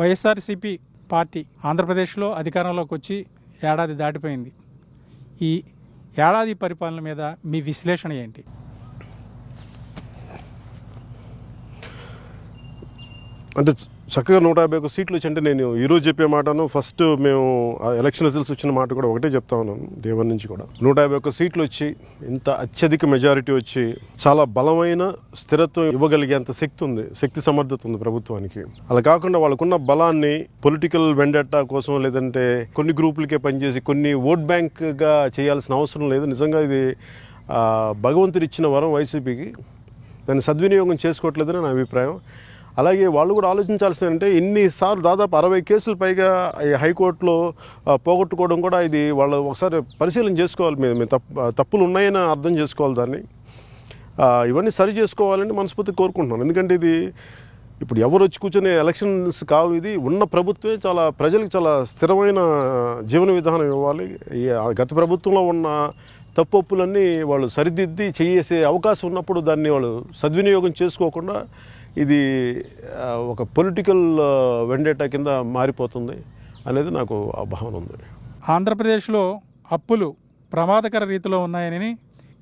YSRCP party ఆంధ్రప్రదేశ్లో అధికారంలోకి వచ్చి ఏడాది దాటిపోయింది ఈ ఏడాది పరిపాలన మీద మీ విశ్లేషణ ఏంటి అంటే చక్కగా నూట యాభై ఒక సీట్లు వచ్చింటే నేను ఈరోజు చెప్పే మాటను ఫస్ట్ మేము ఎలక్షన్ రిజల్ట్స్ వచ్చిన మాట కూడా ఒకటే చెప్తా ఉన్నాను దేవన్ నుంచి కూడా నూట యాభై ఒక సీట్లు వచ్చి ఇంత అత్యధిక మెజారిటీ వచ్చి చాలా బలమైన స్థిరత్వం ఇవ్వగలిగేంత శక్తి ఉంది శక్తి సమర్థత ఉంది ప్రభుత్వానికి అలా కాకుండా వాళ్ళకున్న బలాన్ని పొలిటికల్ వెండట్టా కోసం లేదంటే కొన్ని గ్రూపులకే పనిచేసి కొన్ని ఓట్ బ్యాంక్గా చేయాల్సిన అవసరం లేదు నిజంగా ఇది భగవంతుడిచ్చిన వరం వైసీపీకి దాన్ని సద్వినియోగం చేసుకోవట్లేదని నా అభిప్రాయం అలాగే వాళ్ళు కూడా ఆలోచించాల్సింది అంటే ఎన్నిసార్లు దాదాపు అరవై కేసులు పైగా ఈ హైకోర్టులో పోగొట్టుకోవడం కూడా ఇది వాళ్ళు ఒకసారి పరిశీలన చేసుకోవాలి మేము తప్పులు ఉన్నాయని అర్థం చేసుకోవాలి దాన్ని ఇవన్నీ సరి చేసుకోవాలని మనస్ఫూర్తి కోరుకుంటున్నాను ఎందుకంటే ఇది ఇప్పుడు ఎవరు వచ్చి కూర్చొని ఎలక్షన్స్ కావు ఇది ఉన్న ప్రభుత్వమే చాలా ప్రజలకు చాలా స్థిరమైన జీవన విధానం ఇవ్వాలి గత ప్రభుత్వంలో ఉన్న తప్పులన్నీ వాళ్ళు సరిదిద్ది చేసే అవకాశం ఉన్నప్పుడు దాన్ని వాళ్ళు సద్వినియోగం చేసుకోకుండా ఇది ఒక పొలిటికల్ వెండేటా కింద మారిపోతుంది అనేది నాకు ఆ భావన ఉంది ఆంధ్రప్రదేశ్లో అప్పులు ప్రమాదకర రీతిలో ఉన్నాయని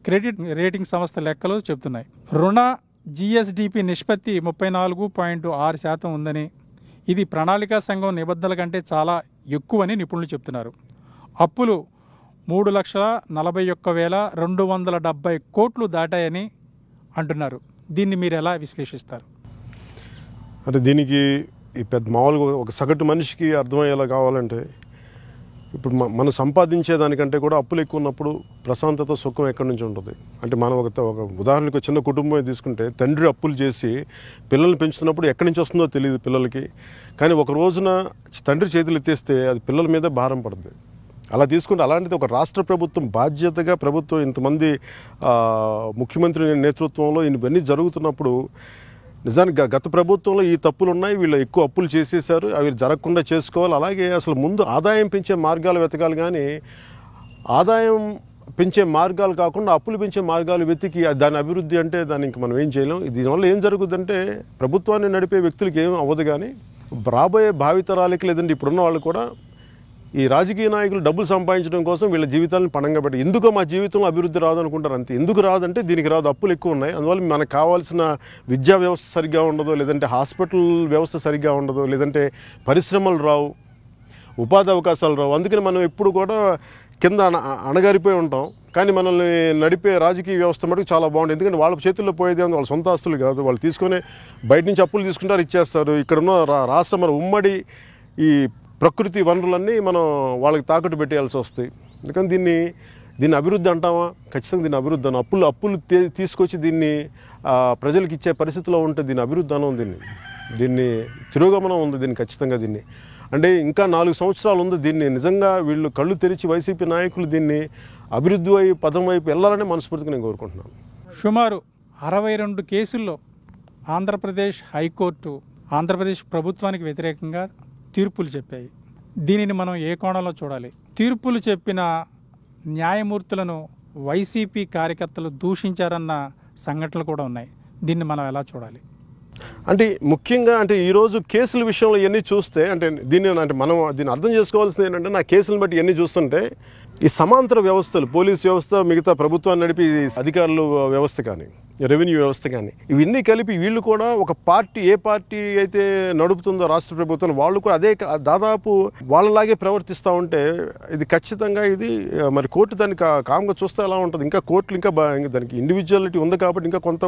క్రెడిట్ రేటింగ్ సంస్థ లెక్కలు చెబుతున్నాయి రుణ జిఎస్డిపి నిష్పత్తి ముప్పై నాలుగు పాయింట్ ఆరు శాతం ఉందని ఇది ప్రణాళికా సంఘం నిబంధనల కంటే చాలా ఎక్కువని నిపుణులు చెప్తున్నారు అప్పులు మూడు లక్షల నలభై ఒక్క వేల రెండు వందల డెబ్బై కోట్లు దాటాయని అంటున్నారు దీన్ని మీరు ఎలా విశ్లేషిస్తారు అంటే దీనికి ఈ పెద్ద మామూలుగా ఒక సగటు మనిషికి అర్థమయ్యేలా కావాలంటే ఇప్పుడు మనం సంపాదించే దానికంటే కూడా అప్పులు ఎక్కువ ఉన్నప్పుడు ప్రశాంతత సుఖం ఎక్కడి నుంచి ఉంటుంది అంటే మనం ఒక ఒక ఉదాహరణకు చిన్న కుటుంబం తీసుకుంటే తండ్రి అప్పులు చేసి పిల్లల్ని పెంచుతున్నప్పుడు ఎక్కడి నుంచి వస్తుందో తెలియదు పిల్లలకి కానీ ఒక రోజున తండ్రి చేతులు ఎత్తేస్తే అది పిల్లల మీద భారం పడుతుంది అలా తీసుకుంటే అలాంటిది ఒక రాష్ట్ర ప్రభుత్వం బాధ్యతగా ప్రభుత్వం ఇంతమంది ముఖ్యమంత్రి నేతృత్వంలో ఇవన్నీ జరుగుతున్నప్పుడు నిజానికి గత ప్రభుత్వంలో ఈ తప్పులు ఉన్నాయి వీళ్ళు ఎక్కువ అప్పులు చేసేసారు అవి జరగకుండా చేసుకోవాలి అలాగే అసలు ముందు ఆదాయం పెంచే మార్గాలు వెతకాలి కానీ ఆదాయం పెంచే మార్గాలు కాకుండా అప్పులు పెంచే మార్గాలు వెతికి దాని అభివృద్ధి అంటే దాన్ని ఇంక మనం ఏం చేయలేం దీనివల్ల ఏం జరుగుతుందంటే ప్రభుత్వాన్ని నడిపే వ్యక్తులకి ఏం అవ్వదు కానీ రాబోయే భావితరాలకి లేదంటే ఇప్పుడున్న వాళ్ళు కూడా ఈ రాజకీయ నాయకులు డబ్బులు సంపాదించడం కోసం వీళ్ళ జీవితాలను పణంగా పెట్టి ఎందుకో మా జీవితంలో అభివృద్ధి రాదు అనుకుంటారు అంతే ఎందుకు రాదంటే దీనికి రాదు అప్పులు ఎక్కువ ఉన్నాయి అందువల్ల మనకు కావాల్సిన విద్యా వ్యవస్థ సరిగ్గా ఉండదు లేదంటే హాస్పిటల్ వ్యవస్థ సరిగ్గా ఉండదు లేదంటే పరిశ్రమలు రావు ఉపాధి అవకాశాలు రావు అందుకని మనం ఎప్పుడు కూడా కింద అణగారిపోయి ఉంటాం కానీ మనల్ని నడిపే రాజకీయ వ్యవస్థ మటుకు చాలా బాగుంది ఎందుకంటే వాళ్ళ చేతుల్లో పోయేది ఏమో వాళ్ళ సొంత ఆస్తులు కాదు వాళ్ళు తీసుకునే బయట నుంచి అప్పులు తీసుకుంటారు ఇచ్చేస్తారు ఇక్కడున్న రాష్ట్రం మన ఉమ్మడి ఈ ప్రకృతి వనరులన్నీ మనం వాళ్ళకి తాకట్టు పెట్టేయాల్సి వస్తాయి ఎందుకంటే దీన్ని దీన్ని అభివృద్ధి అంటావా ఖచ్చితంగా దీన్ని అభివృద్ధి అను అప్పులు అప్పులు తీసుకొచ్చి దీన్ని ప్రజలకు ఇచ్చే పరిస్థితిలో ఉంటే దీన్ని అభివృద్ధి అనం దీన్ని దీన్ని తిరోగమనం ఉంది దీన్ని ఖచ్చితంగా దీన్ని అంటే ఇంకా నాలుగు సంవత్సరాలు ఉంది దీన్ని నిజంగా వీళ్ళు కళ్ళు తెరిచి వైసీపీ నాయకులు దీన్ని అభివృద్ధి వైపు పదం వైపు వెళ్ళాలని మనస్ఫూర్తిగా నేను కోరుకుంటున్నాను సుమారు అరవై రెండు కేసుల్లో ఆంధ్రప్రదేశ్ హైకోర్టు ఆంధ్రప్రదేశ్ ప్రభుత్వానికి వ్యతిరేకంగా తీర్పులు చెప్పాయి దీనిని మనం ఏ కోణంలో చూడాలి తీర్పులు చెప్పిన న్యాయమూర్తులను వైసీపీ కార్యకర్తలు దూషించారన్న సంఘటనలు కూడా ఉన్నాయి దీన్ని మనం ఎలా చూడాలి అంటే ముఖ్యంగా అంటే ఈరోజు కేసుల విషయంలో ఎన్ని చూస్తే అంటే దీన్ని అంటే మనం దీన్ని అర్థం చేసుకోవాల్సింది ఏంటంటే నా కేసులను బట్టి ఎన్ని చూస్తుంటే ఈ సమాంతర వ్యవస్థలు పోలీస్ వ్యవస్థ మిగతా ప్రభుత్వాన్ని నడిపి అధికారులు వ్యవస్థ కానీ రెవెన్యూ వ్యవస్థ కానీ ఇవన్నీ కలిపి వీళ్ళు కూడా ఒక పార్టీ ఏ పార్టీ అయితే నడుపుతుందో రాష్ట్ర ప్రభుత్వం వాళ్ళు కూడా అదే దాదాపు వాళ్ళలాగే ప్రవర్తిస్తూ ఉంటే ఇది ఖచ్చితంగా ఇది మరి కోర్టు దానికి కామ్గా చూస్తే ఎలా ఉంటుంది ఇంకా కోర్టులు ఇంకా దానికి ఇండివిజువాలిటీ ఉంది కాబట్టి ఇంకా కొంత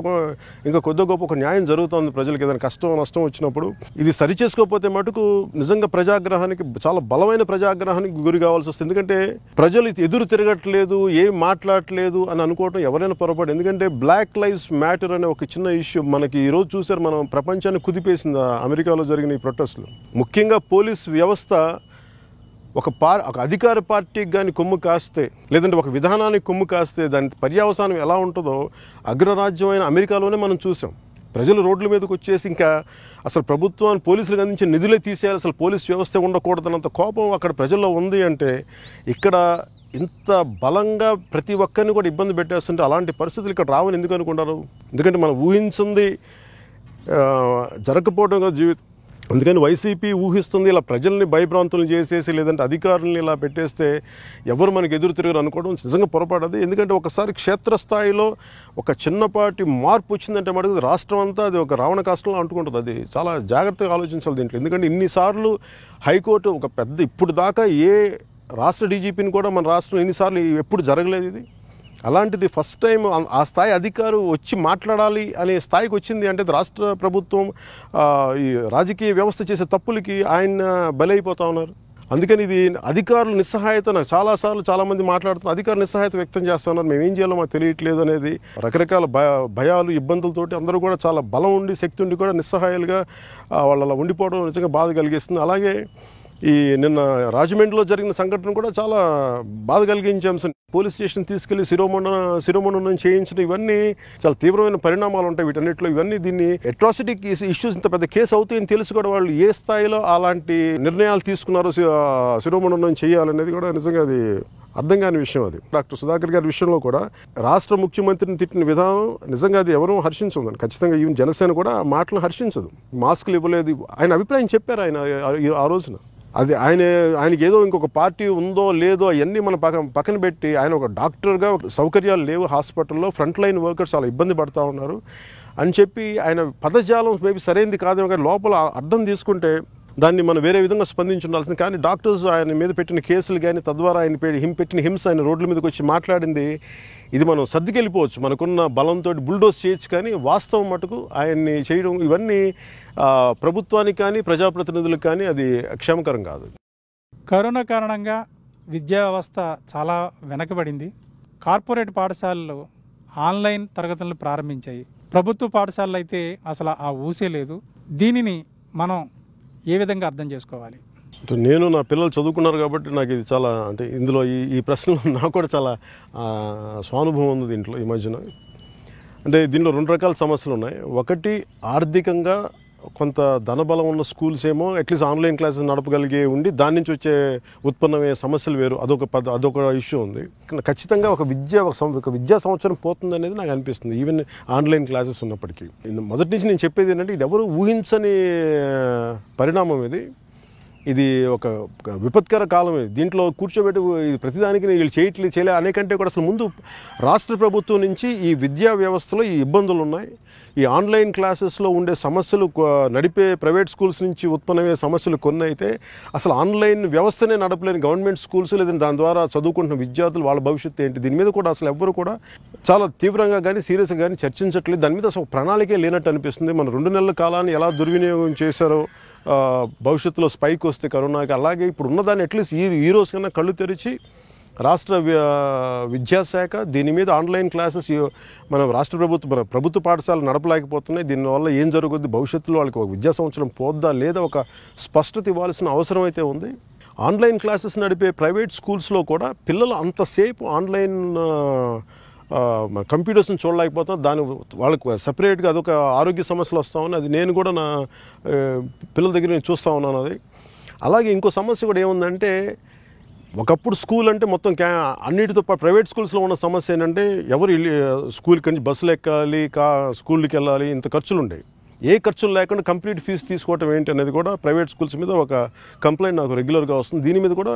ఇంకా కొద్ది గొప్ప ఒక న్యాయం జరుగుతుంది ప్రజలకి ఏదైనా కష్టం నష్టం వచ్చినప్పుడు ఇది సరి చేసుకోకపోతే మటుకు నిజంగా ప్రజాగ్రహానికి చాలా బలమైన ప్రజాగ్రహానికి గురి కావాల్సి వస్తుంది ఎందుకంటే ప్రజ ప్రజలు ఎదురు తిరగట్లేదు ఏం మాట్లాడట్లేదు అని అనుకోవటం ఎవరైనా పొరపాటు ఎందుకంటే బ్లాక్ లైవ్స్ మ్యాటర్ అనే ఒక చిన్న ఇష్యూ మనకి ఈరోజు చూసారు మనం ప్రపంచాన్ని కుదిపేసింది అమెరికాలో జరిగిన ఈ ప్రొటెస్ట్లు ముఖ్యంగా పోలీస్ వ్యవస్థ ఒక పార్ ఒక అధికార పార్టీకి కానీ కొమ్ము కాస్తే లేదంటే ఒక విధానానికి కొమ్ము కాస్తే దాని పర్యవసానం ఎలా ఉంటుందో అగ్రరాజ్యమైన అమెరికాలోనే మనం చూసాం ప్రజలు రోడ్ల మీదకి వచ్చేసి ఇంకా అసలు ప్రభుత్వాన్ని పోలీసులకు అందించే నిధులే తీసేయాలి అసలు పోలీస్ వ్యవస్థ ఉండకూడదన్నంత కోపం అక్కడ ప్రజల్లో ఉంది అంటే ఇక్కడ ఇంత బలంగా ప్రతి ఒక్కరిని కూడా ఇబ్బంది పెట్టేస్తుంటే అలాంటి పరిస్థితులు ఇక్కడ రావని ఎందుకు అనుకుంటారు ఎందుకంటే మనం ఊహించింది జరగకపోవడం జీవితం అందుకని వైసీపీ ఊహిస్తుంది ఇలా ప్రజల్ని భయభ్రాంతులు చేసేసి లేదంటే అధికారులను ఇలా పెట్టేస్తే ఎవరు మనకు ఎదురు తిరగరు అనుకోవడం నిజంగా పొరపాడదు ఎందుకంటే ఒకసారి క్షేత్రస్థాయిలో ఒక చిన్నపాటి మార్పు వచ్చిందంటే మాట రాష్ట్రం అంతా అది ఒక రావణ కాష్టంలో అంటుకుంటుంది అది చాలా జాగ్రత్తగా ఆలోచించాలి దీంట్లో ఎందుకంటే ఇన్నిసార్లు హైకోర్టు ఒక పెద్ద ఇప్పుడు దాకా ఏ రాష్ట్ర డీజీపీని కూడా మన రాష్ట్రం ఎన్నిసార్లు ఎప్పుడు జరగలేదు ఇది అలాంటిది ఫస్ట్ టైం ఆ స్థాయి అధికారు వచ్చి మాట్లాడాలి అనే స్థాయికి వచ్చింది అంటే రాష్ట్ర ప్రభుత్వం ఈ రాజకీయ వ్యవస్థ చేసే తప్పులకి ఆయన బలైపోతా ఉన్నారు అందుకని ఇది అధికారులు నిస్సహాయత నాకు చాలాసార్లు చాలామంది మాట్లాడుతున్నారు అధికారులు నిస్సహాయత వ్యక్తం చేస్తున్నారు మేము ఏం చేయాలో మాకు తెలియట్లేదు అనేది రకరకాల భయాలు ఇబ్బందులతోటి అందరూ కూడా చాలా బలం ఉండి శక్తి ఉండి కూడా నిస్సహాయాలుగా వాళ్ళ ఉండిపోవడం నిజంగా బాధ కలిగిస్తుంది అలాగే ఈ నిన్న రాజమండ్రిలో జరిగిన సంఘటన కూడా చాలా బాధ కలిగించే అంశం పోలీస్ స్టేషన్ తీసుకెళ్లి శిరోమండ శిరోమండనం చేయించడం ఇవన్నీ చాలా తీవ్రమైన పరిణామాలు ఉంటాయి వీటన్నిటిలో ఇవన్నీ దీన్ని అట్రాసిటీ ఇష్యూస్ ఇంత పెద్ద కేసు అవుతాయని తెలుసు కూడా వాళ్ళు ఏ స్థాయిలో అలాంటి నిర్ణయాలు తీసుకున్నారో శిరోమండనం చేయాలనేది కూడా నిజంగా అది అర్థం కాని విషయం అది డాక్టర్ సుధాకర్ గారి విషయంలో కూడా రాష్ట్ర ముఖ్యమంత్రిని తిట్టిన విధానం నిజంగా అది ఎవరూ హర్షించదని ఖచ్చితంగా ఈవెన్ జనసేన కూడా మాటలు హర్షించదు మాస్కులు ఇవ్వలేదు ఆయన అభిప్రాయం చెప్పారు ఆయన ఆ రోజున అది ఆయన ఆయనకి ఏదో ఇంకొక పార్టీ ఉందో లేదో అవన్నీ మన పక్కన పక్కన పెట్టి ఆయన ఒక డాక్టర్గా సౌకర్యాలు లేవు హాస్పిటల్లో ఫ్రంట్ లైన్ వర్కర్స్ చాలా ఇబ్బంది పడుతూ ఉన్నారు అని చెప్పి ఆయన పదజాలం మేబీ సరైనది కాదేమో కానీ లోపల అర్థం తీసుకుంటే దాన్ని మనం వేరే విధంగా స్పందించి ఉండాల్సింది కానీ డాక్టర్స్ ఆయన మీద పెట్టిన కేసులు కానీ తద్వారా ఆయన హిం పెట్టిన హింస ఆయన రోడ్ల మీదకి వచ్చి మాట్లాడింది ఇది మనం సర్దుకెళ్ళిపోవచ్చు మనకున్న బలంతో బుల్డోస్ చేయొచ్చు కానీ వాస్తవం మటుకు ఆయన్ని చేయడం ఇవన్నీ ప్రభుత్వానికి కానీ ప్రజాప్రతినిధులకు కానీ అది క్షేమకరం కాదు కరోనా కారణంగా విద్యా వ్యవస్థ చాలా వెనకబడింది కార్పొరేట్ పాఠశాలలు ఆన్లైన్ తరగతులను ప్రారంభించాయి ప్రభుత్వ పాఠశాలలు అయితే అసలు ఆ ఊసే లేదు దీనిని మనం ఏ విధంగా అర్థం చేసుకోవాలి నేను నా పిల్లలు చదువుకున్నారు కాబట్టి నాకు ఇది చాలా అంటే ఇందులో ఈ ఈ ప్రశ్నలో నాకు కూడా చాలా స్వానుభవం ఉంది దీంట్లో ఈ మధ్యన అంటే దీంట్లో రెండు రకాల సమస్యలు ఉన్నాయి ఒకటి ఆర్థికంగా కొంత ధనబలం ఉన్న స్కూల్స్ ఏమో అట్లీస్ట్ ఆన్లైన్ క్లాసెస్ నడపగలిగే ఉండి దాని నుంచి వచ్చే ఉత్పన్నమయ్యే సమస్యలు వేరు అదొక పద అదొక ఇష్యూ ఉంది ఖచ్చితంగా ఒక విద్య ఒక విద్యా సంవత్సరం పోతుంది అనేది నాకు అనిపిస్తుంది ఈవెన్ ఆన్లైన్ క్లాసెస్ ఉన్నప్పటికీ మొదటి నుంచి నేను చెప్పేది ఏంటంటే ఇది ఎవరు ఊహించని పరిణామం ఇది ఇది ఒక విపత్కర కాలం ఇది దీంట్లో కూర్చోబెట్టి ఇది ప్రతిదానికి వీళ్ళు చేయట్లేదు చేయలే అనేకంటే కూడా అసలు ముందు రాష్ట్ర ప్రభుత్వం నుంచి ఈ విద్యా వ్యవస్థలో ఈ ఇబ్బందులు ఉన్నాయి ఈ ఆన్లైన్ క్లాసెస్లో ఉండే సమస్యలు నడిపే ప్రైవేట్ స్కూల్స్ నుంచి ఉత్పన్నమయ్యే సమస్యలు కొన్ని అయితే అసలు ఆన్లైన్ వ్యవస్థనే నడపలేని గవర్నమెంట్ స్కూల్స్ లేదంటే దాని ద్వారా చదువుకుంటున్న విద్యార్థులు వాళ్ళ భవిష్యత్తు ఏంటి దీని మీద కూడా అసలు ఎవ్వరు కూడా చాలా తీవ్రంగా కానీ సీరియస్గా కానీ చర్చించట్లేదు దాని మీద అసలు ప్రణాళికే లేనట్టు అనిపిస్తుంది మన రెండు నెలల కాలాన్ని ఎలా దుర్వినియోగం చేశారో భవిష్యత్తులో స్పైక్ వస్తే కరోనాకి అలాగే ఇప్పుడు ఉన్నదాన్ని అట్లీస్ట్ ఈ ఈ రోజు కన్నా కళ్ళు తెరిచి రాష్ట్ర విద్యాశాఖ దీని మీద ఆన్లైన్ క్లాసెస్ మనం రాష్ట్ర ప్రభుత్వ మన ప్రభుత్వ పాఠశాలలు నడపలేకపోతున్నాయి దీనివల్ల ఏం జరుగుద్ది భవిష్యత్తులో వాళ్ళకి ఒక విద్యా సంవత్సరం పోద్దా లేదా ఒక స్పష్టత ఇవ్వాల్సిన అవసరం అయితే ఉంది ఆన్లైన్ క్లాసెస్ నడిపే ప్రైవేట్ స్కూల్స్లో కూడా పిల్లలు అంతసేపు ఆన్లైన్ కంప్యూటర్స్ని చూడలేకపోతున్నా దాని వాళ్ళకు సపరేట్గా అదొక ఆరోగ్య సమస్యలు వస్తూ ఉన్నాయి అది నేను కూడా నా పిల్లల దగ్గర నేను చూస్తూ ఉన్నాను అది అలాగే ఇంకో సమస్య కూడా ఏముందంటే ఒకప్పుడు స్కూల్ అంటే మొత్తం క్యా అన్నిటితో పాటు ప్రైవేట్ స్కూల్స్లో ఉన్న సమస్య ఏంటంటే ఎవరు స్కూల్కి నుంచి బస్సులు ఎక్కాలి కా స్కూల్కి వెళ్ళాలి ఇంత ఖర్చులు ఉండేవి ఏ ఖర్చులు లేకుండా కంప్లీట్ ఫీజు తీసుకోవటం ఏంటి అనేది కూడా ప్రైవేట్ స్కూల్స్ మీద ఒక కంప్లైంట్ నాకు రెగ్యులర్గా వస్తుంది దీని మీద కూడా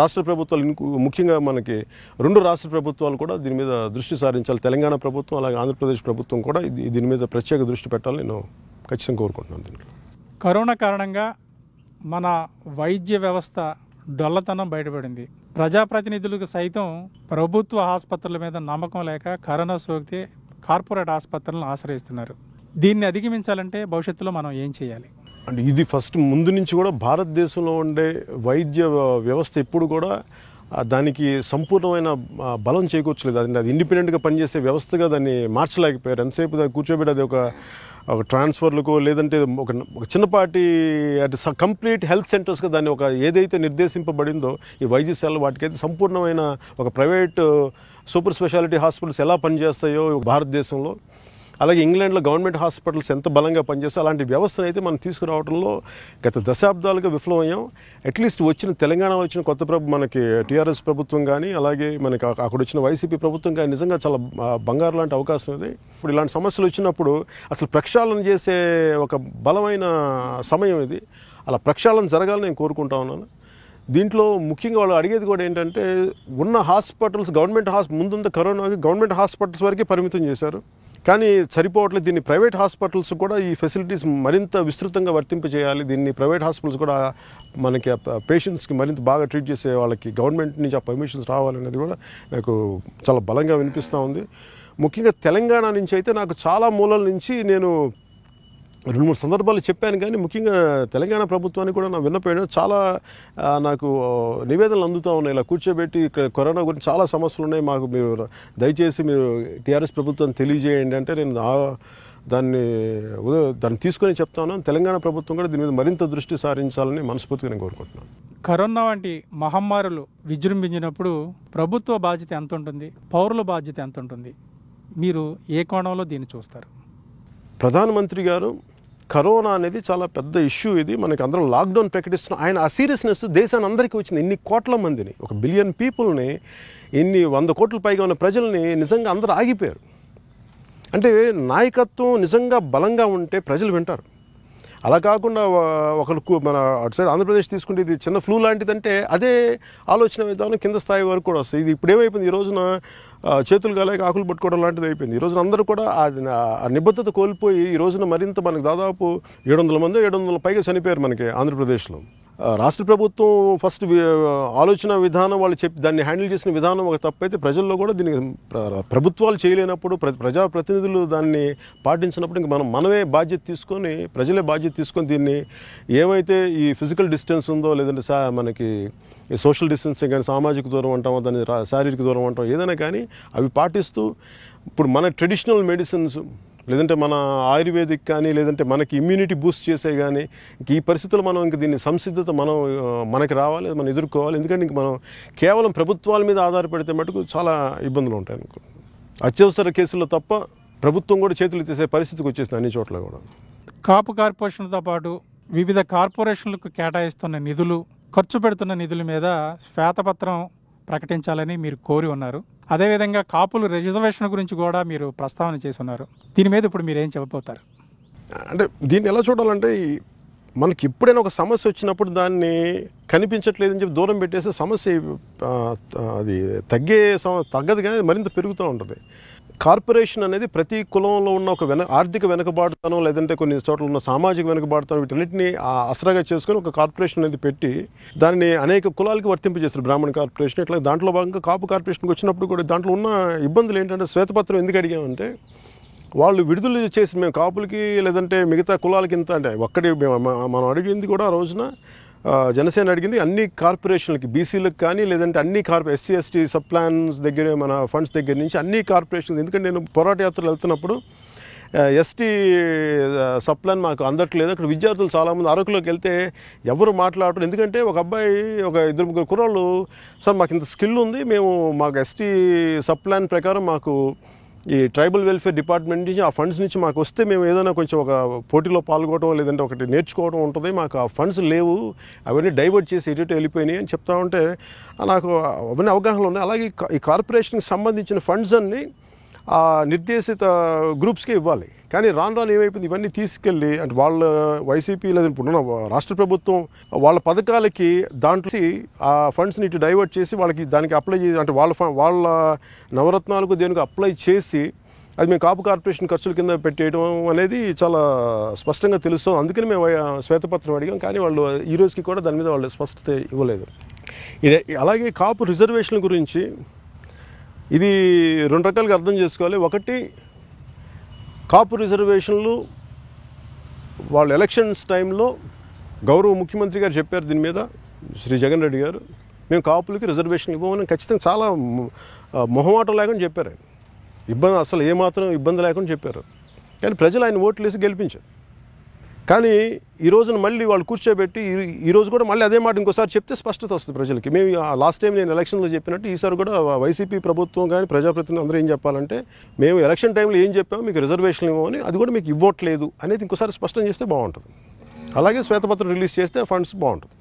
రాష్ట్ర ప్రభుత్వాలు ముఖ్యంగా మనకి రెండు రాష్ట్ర ప్రభుత్వాలు కూడా దీని మీద దృష్టి సారించాలి తెలంగాణ ప్రభుత్వం అలాగే ఆంధ్రప్రదేశ్ ప్రభుత్వం కూడా దీని మీద ప్రత్యేక దృష్టి పెట్టాలని నేను ఖచ్చితంగా కోరుకుంటున్నాను దీంట్లో కరోనా కారణంగా మన వైద్య వ్యవస్థ డొల్లతనం బయటపడింది ప్రజాప్రతినిధులకు సైతం ప్రభుత్వ ఆసుపత్రుల మీద నమ్మకం లేక కరోనా సోకితే కార్పొరేట్ ఆసుపత్రులను ఆశ్రయిస్తున్నారు దీన్ని అధిగమించాలంటే భవిష్యత్తులో మనం ఏం చేయాలి అంటే ఇది ఫస్ట్ ముందు నుంచి కూడా భారతదేశంలో ఉండే వైద్య వ్యవస్థ ఎప్పుడు కూడా దానికి సంపూర్ణమైన బలం చేకూర్చలేదు అది అది ఇండిపెండెంట్గా పనిచేసే వ్యవస్థగా దాన్ని మార్చలేకపోయారు ఎంతసేపు దాన్ని కూర్చోబెట్టి అది ఒక ఒక ట్రాన్స్ఫర్లకు లేదంటే ఒక ఒక చిన్నపాటి అటు కంప్లీట్ హెల్త్ సెంటర్స్గా దాన్ని ఒక ఏదైతే నిర్దేశింపబడిందో ఈ వైద్యశాల వాటికైతే సంపూర్ణమైన ఒక ప్రైవేట్ సూపర్ స్పెషాలిటీ హాస్పిటల్స్ ఎలా పనిచేస్తాయో భారతదేశంలో అలాగే ఇంగ్లాండ్లో గవర్నమెంట్ హాస్పిటల్స్ ఎంత బలంగా పనిచేస్తే అలాంటి వ్యవస్థను అయితే మనం తీసుకురావడంలో గత దశాబ్దాలుగా విఫలమయ్యాం అట్లీస్ట్ వచ్చిన తెలంగాణలో వచ్చిన కొత్త ప్రభు మనకి టీఆర్ఎస్ ప్రభుత్వం కానీ అలాగే మనకి అక్కడ వచ్చిన వైసీపీ ప్రభుత్వం కానీ నిజంగా చాలా బంగారు లాంటి అవకాశం ఇది ఇప్పుడు ఇలాంటి సమస్యలు వచ్చినప్పుడు అసలు ప్రక్షాళన చేసే ఒక బలమైన సమయం ఇది అలా ప్రక్షాళన జరగాలని నేను కోరుకుంటా ఉన్నాను దీంట్లో ముఖ్యంగా వాళ్ళు అడిగేది కూడా ఏంటంటే ఉన్న హాస్పిటల్స్ గవర్నమెంట్ హాస్ ముందుంద కరోనాకి గవర్నమెంట్ హాస్పిటల్స్ వరకే పరిమితం చేశారు కానీ సరిపోవట్లేదు దీన్ని ప్రైవేట్ హాస్పిటల్స్ కూడా ఈ ఫెసిలిటీస్ మరింత విస్తృతంగా వర్తింపజేయాలి దీన్ని ప్రైవేట్ హాస్పిటల్స్ కూడా మనకి పేషెంట్స్కి మరింత బాగా ట్రీట్ చేసే వాళ్ళకి గవర్నమెంట్ నుంచి ఆ పర్మిషన్స్ రావాలనేది కూడా నాకు చాలా బలంగా వినిపిస్తూ ఉంది ముఖ్యంగా తెలంగాణ నుంచి అయితే నాకు చాలా మూలల నుంచి నేను రెండు మూడు సందర్భాలు చెప్పాను కానీ ముఖ్యంగా తెలంగాణ ప్రభుత్వానికి కూడా నా విన్నపడిన చాలా నాకు నివేదనలు అందుతూ ఉన్నాయి ఇలా కూర్చోబెట్టి కరోనా గురించి చాలా సమస్యలు ఉన్నాయి మాకు మీరు దయచేసి మీరు టీఆర్ఎస్ ప్రభుత్వం తెలియజేయండి అంటే నేను దాన్ని దాన్ని తీసుకొని చెప్తాను తెలంగాణ ప్రభుత్వం కూడా దీని మీద మరింత దృష్టి సారించాలని మనస్ఫూర్తిగా నేను కోరుకుంటున్నాను కరోనా వంటి మహమ్మారులు విజృంభించినప్పుడు ప్రభుత్వ బాధ్యత ఎంత ఉంటుంది పౌరుల బాధ్యత ఎంత ఉంటుంది మీరు ఏ కోణంలో దీన్ని చూస్తారు ప్రధానమంత్రి గారు కరోనా అనేది చాలా పెద్ద ఇష్యూ ఇది మనకి అందరం లాక్డౌన్ ప్రకటిస్తున్న ఆయన ఆ సీరియస్నెస్ దేశాన్ని అందరికీ వచ్చింది ఇన్ని కోట్ల మందిని ఒక బిలియన్ పీపుల్ని ఇన్ని వంద కోట్ల పైగా ఉన్న ప్రజల్ని నిజంగా అందరూ ఆగిపోయారు అంటే నాయకత్వం నిజంగా బలంగా ఉంటే ప్రజలు వింటారు అలా కాకుండా ఒకరు మన అటు సైడ్ ఆంధ్రప్రదేశ్ తీసుకుంటే ఇది చిన్న ఫ్లూ లాంటిదంటే అదే ఆలోచన విధానం కింద స్థాయి వరకు కూడా వస్తుంది ఇది ఇప్పుడు ఏమైపోయింది ఈ రోజున చేతులు గాలేక ఆకులు పట్టుకోవడం లాంటిది అయిపోయింది ఈ రోజున అందరూ కూడా అది ఆ నిబద్ధత కోల్పోయి ఈ రోజున మరింత మనకు దాదాపు ఏడు వందల మంది ఏడు వందల పైగా చనిపోయారు మనకి ఆంధ్రప్రదేశ్లో రాష్ట్ర ప్రభుత్వం ఫస్ట్ ఆలోచన విధానం వాళ్ళు చెప్పి దాన్ని హ్యాండిల్ చేసిన విధానం ఒక తప్పైతే ప్రజల్లో కూడా దీనికి ప్రభుత్వాలు చేయలేనప్పుడు ప్రజాప్రతినిధులు దాన్ని పాటించినప్పుడు ఇంక మనం మనమే బాధ్యత తీసుకొని ప్రజలే బాధ్యత తీసుకొని దీన్ని ఏమైతే ఈ ఫిజికల్ డిస్టెన్స్ ఉందో లేదంటే సా మనకి సోషల్ డిస్టెన్సింగ్ కానీ సామాజిక దూరం అంటాం దాన్ని శారీరక దూరం అంటాం ఏదైనా కానీ అవి పాటిస్తూ ఇప్పుడు మన ట్రెడిషనల్ మెడిసిన్స్ లేదంటే మన ఆయుర్వేదిక్ కానీ లేదంటే మనకి ఇమ్యూనిటీ బూస్ట్ చేసే కానీ ఈ పరిస్థితులు మనం ఇంక దీన్ని సంసిద్ధత మనం మనకి రావాలి మనం ఎదుర్కోవాలి ఎందుకంటే ఇంక మనం కేవలం ప్రభుత్వాల మీద ఆధారపడితే మటుకు చాలా ఇబ్బందులు ఉంటాయి అనుకో అత్యవసర కేసుల్లో తప్ప ప్రభుత్వం కూడా చేతులు తీసే పరిస్థితికి వచ్చేసింది అన్ని చోట్ల కూడా కాపు కార్పొరేషన్తో పాటు వివిధ కార్పొరేషన్లకు కేటాయిస్తున్న నిధులు ఖర్చు పెడుతున్న నిధుల మీద శ్వేతపత్రం ప్రకటించాలని మీరు కోరి ఉన్నారు అదేవిధంగా కాపులు రిజర్వేషన్ గురించి కూడా మీరు ప్రస్తావన చేసి ఉన్నారు దీని మీద ఇప్పుడు మీరు ఏం చెప్పబోతారు అంటే దీన్ని ఎలా చూడాలంటే మనకి ఎప్పుడైనా ఒక సమస్య వచ్చినప్పుడు దాన్ని కనిపించట్లేదని చెప్పి దూరం పెట్టేస్తే సమస్య అది తగ్గే తగ్గదు కానీ మరింత పెరుగుతూ ఉంటుంది కార్పొరేషన్ అనేది ప్రతి కులంలో ఉన్న ఒక వెన ఆర్థిక వెనుకబాటుతనం లేదంటే కొన్ని చోట్ల ఉన్న సామాజిక వెనుకబాటుతనం వీటన్నిటిని అసరాగా చేసుకొని ఒక కార్పొరేషన్ అనేది పెట్టి దాన్ని అనేక కులాలకి వర్తింపజేస్తారు బ్రాహ్మణ కార్పొరేషన్ ఇట్లా దాంట్లో భాగంగా కాపు కార్పొరేషన్కి వచ్చినప్పుడు కూడా దాంట్లో ఉన్న ఇబ్బందులు ఏంటంటే శ్వేతపత్రం ఎందుకు అడిగామంటే వాళ్ళు విడుదల చేసి మేము కాపులకి లేదంటే మిగతా కులాలకి ఇంత అంటే ఒక్కటి మనం అడిగింది కూడా ఆ రోజున జనసేన అడిగింది అన్ని కార్పొరేషన్లకి బీసీలకు కానీ లేదంటే అన్ని కార్పొ ఎస్సీ ఎస్టీ సబ్ ప్లాన్స్ దగ్గర మన ఫండ్స్ దగ్గర నుంచి అన్ని కార్పొరేషన్స్ ఎందుకంటే నేను పోరాట యాత్రలు వెళ్తున్నప్పుడు ఎస్టీ ప్లాన్ మాకు అందట్లేదు అక్కడ విద్యార్థులు చాలామంది అరకులోకి వెళ్తే ఎవరు మాట్లాడరు ఎందుకంటే ఒక అబ్బాయి ఒక ఇద్దరు ముగ్గురు కుర్రాళ్ళు సార్ మాకు ఇంత స్కిల్ ఉంది మేము మాకు ఎస్టీ ప్లాన్ ప్రకారం మాకు ఈ ట్రైబల్ వెల్ఫేర్ డిపార్ట్మెంట్ నుంచి ఆ ఫండ్స్ నుంచి మాకు వస్తే మేము ఏదైనా కొంచెం ఒక పోటీలో పాల్గొనడం లేదంటే ఒకటి నేర్చుకోవడం ఉంటుంది మాకు ఆ ఫండ్స్ లేవు అవన్నీ డైవర్ట్ చేసి ఎటు వెళ్ళిపోయినాయి అని చెప్తా ఉంటే నాకు అవన్నీ అవగాహనలు ఉన్నాయి అలాగే ఈ కార్పొరేషన్కి సంబంధించిన ఫండ్స్ అన్నీ నిర్దేశిత గ్రూప్స్కి ఇవ్వాలి కానీ రాను రాను ఏమైపోయింది ఇవన్నీ తీసుకెళ్ళి అంటే వాళ్ళ వైసీపీ లేదా ఇప్పుడున్న రాష్ట్ర ప్రభుత్వం వాళ్ళ పథకాలకి దాంట్లో ఆ ఫండ్స్ని ఇటు డైవర్ట్ చేసి వాళ్ళకి దానికి అప్లై చేసి అంటే వాళ్ళ వాళ్ళ నవరత్నాలకు దేనికి అప్లై చేసి అది మేము కాపు కార్పొరేషన్ ఖర్చుల కింద పెట్టేయడం అనేది చాలా స్పష్టంగా తెలుస్తాం అందుకని మేము శ్వేతపత్రం అడిగాం కానీ వాళ్ళు ఈ రోజుకి కూడా దాని మీద వాళ్ళు స్పష్టత ఇవ్వలేదు ఇదే అలాగే కాపు రిజర్వేషన్ గురించి ఇది రెండు రకాలుగా అర్థం చేసుకోవాలి ఒకటి కాపు రిజర్వేషన్లు వాళ్ళు ఎలక్షన్స్ టైంలో గౌరవ ముఖ్యమంత్రి గారు చెప్పారు దీని మీద శ్రీ జగన్ రెడ్డి గారు మేము కాపులకి రిజర్వేషన్ ఇవ్వమని ఖచ్చితంగా చాలా మొహమాటం లేకుండా చెప్పారు ఆయన ఇబ్బంది అసలు ఏమాత్రం ఇబ్బంది లేకుండా చెప్పారు కానీ ప్రజలు ఆయన ఓట్లు వేసి గెలిపించారు కానీ ఈ రోజున మళ్ళీ వాళ్ళు కూర్చోబెట్టి ఈరోజు కూడా మళ్ళీ అదే మాట ఇంకోసారి చెప్తే స్పష్టత వస్తుంది ప్రజలకి మేము లాస్ట్ టైం నేను ఎలక్షన్లో చెప్పినట్టు ఈసారి కూడా వైసీపీ ప్రభుత్వం కానీ ప్రజాప్రతినిధులు అందరూ ఏం చెప్పాలంటే మేము ఎలక్షన్ టైంలో ఏం చెప్పాము మీకు రిజర్వేషన్ ఇవ్వమని అది కూడా మీకు ఇవ్వట్లేదు అనేది ఇంకోసారి స్పష్టం చేస్తే బాగుంటుంది అలాగే శ్వేతపత్రం రిలీజ్ చేస్తే ఫండ్స్ బాగుంటుంది